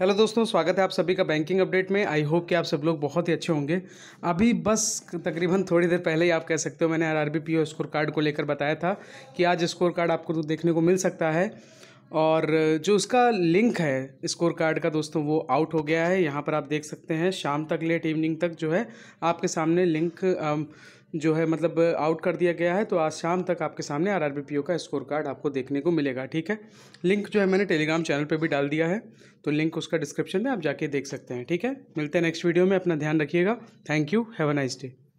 hello दोस्तों स्वागत है आप सभी का बैंकिंग अपडेट में आई होप कि आप सब लोग बहुत ही अच्छे होंगे अभी बस तकरीबन थोड़ी देर पहले ही आप कह सकते हो मैंने R R B P O score card को लेकर बताया था कि आज स्कोर कार्ड आपको देखने को मिल सकता है और जो उसका लिंक है स्कोर कार्ड का दोस्तों वो आउट हो गया है यहाँ पर आप देख सकते हैं शाम तक लेट इवनिंग तक जो है आपके सामने लिंक um, जो है मतलब आउट कर दिया गया है तो आज शाम तक आपके सामने आर आर का स्कोर कार्ड आपको देखने को मिलेगा ठीक है लिंक जो है मैंने टेलीग्राम चैनल पर भी डाल दिया है तो लिंक उसका डिस्क्रिप्शन में आप जाके देख सकते हैं ठीक है मिलते हैं नेक्स्ट वीडियो में अपना ध्यान रखिएगा thank you have a nice day